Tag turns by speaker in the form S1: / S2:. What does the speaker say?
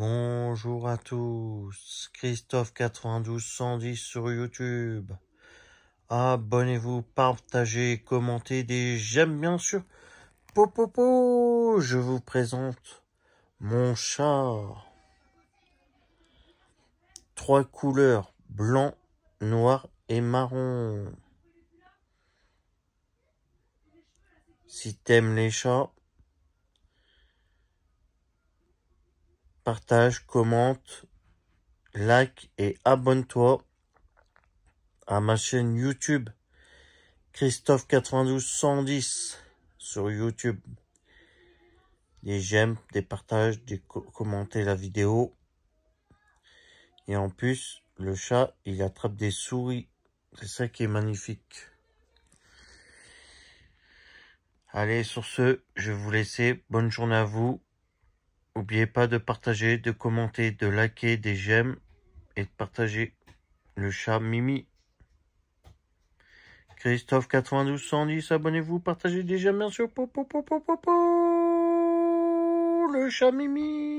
S1: Bonjour à tous, Christophe 9210 sur YouTube. Abonnez-vous, partagez, commentez des j'aime bien sûr. Popopo, je vous présente mon chat. Trois couleurs, blanc, noir et marron. Si t'aimes les chats, partage, commente, like et abonne-toi à ma chaîne YouTube Christophe92110 sur YouTube. Des j'aime, des partages, des commenter la vidéo. Et en plus, le chat, il attrape des souris. C'est ça qui est magnifique. Allez, sur ce, je vous laisse. Bonne journée à vous. N'oubliez pas de partager, de commenter, de liker, des j'aime et de partager le chat Mimi. Christophe 9210, abonnez-vous, partagez des j'aime, sûr. le chat Mimi.